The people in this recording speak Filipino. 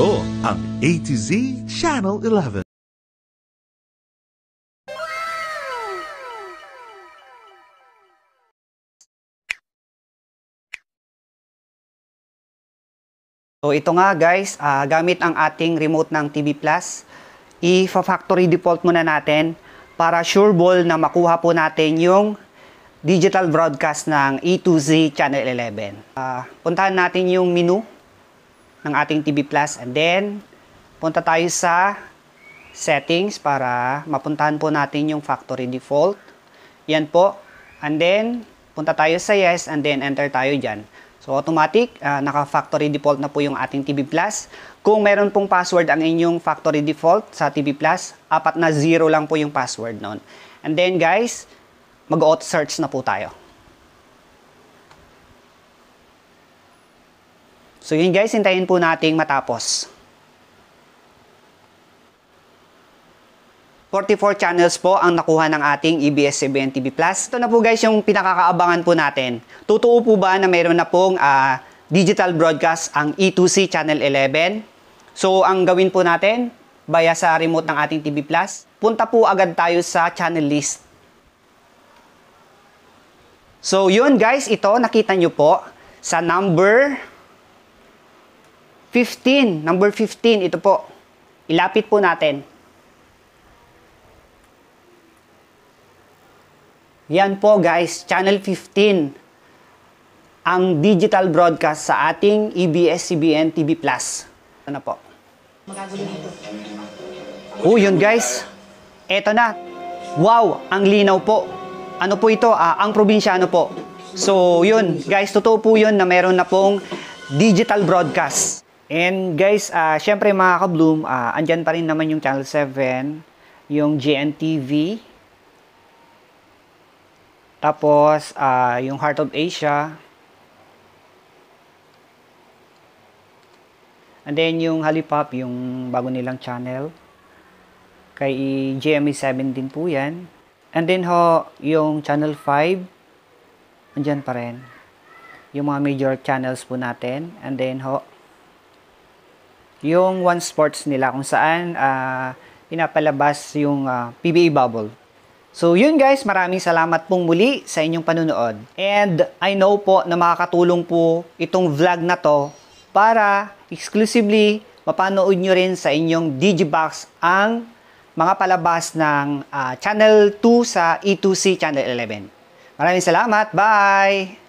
Ito ang A to Z Channel 11. So ito nga guys, uh, gamit ang ating remote ng TV Plus, i-factory default muna natin para sure ball na makuha po natin yung digital broadcast ng A to Z Channel 11. Uh, ah, puntahan natin yung menu ng ating TV Plus. And then, punta tayo sa settings para mapuntahan po natin yung factory default. Yan po. And then, punta tayo sa yes and then enter tayo dyan. So, automatic, uh, naka-factory default na po yung ating TV Plus. Kung meron pong password ang inyong factory default sa TV Plus, apat na zero lang po yung password noon. And then guys, mag-auto search na po tayo. So yun guys, hintayin po nating matapos. 44 channels po ang nakuha ng ating EBS-CBN TV+. Ito na po guys yung pinakakaabangan po natin. Totoo po ba na mayroon na pong uh, digital broadcast ang E2C Channel 11? So ang gawin po natin, baya sa remote ng ating TV+, punta po agad tayo sa channel list. So yun guys, ito nakita nyo po sa number 15, number 15, ito po. Ilapit po natin. Yan po guys, Channel 15 ang digital broadcast sa ating EBS-CBN TV Plus. Ito na po. Oh, yun guys. Eto na. Wow, ang linaw po. Ano po ito? Ah, ang probinsyano po. So, yun. Guys, totoo po yun na meron na pong digital broadcast. And guys, uh, syempre mga ka-bloom, uh, andyan pa rin naman yung Channel 7, yung GNTV, tapos uh, yung Heart of Asia, and then yung Halipop, yung bago nilang channel, kay GMA 17 po yan. And then ho, yung Channel 5, andyan pa rin. Yung mga major channels po natin. And then ho, yung One Sports nila kung saan uh, pinapalabas yung uh, ah, PBA bubble. So yun guys, maraming salamat pong muli sa inyong panunood. And I know po na makakatulong po itong vlog na to para exclusively mapanood nyo rin sa inyong Digibox ang mga palabas ng uh, Channel 2 sa E2C Channel 11. Maraming salamat. Bye!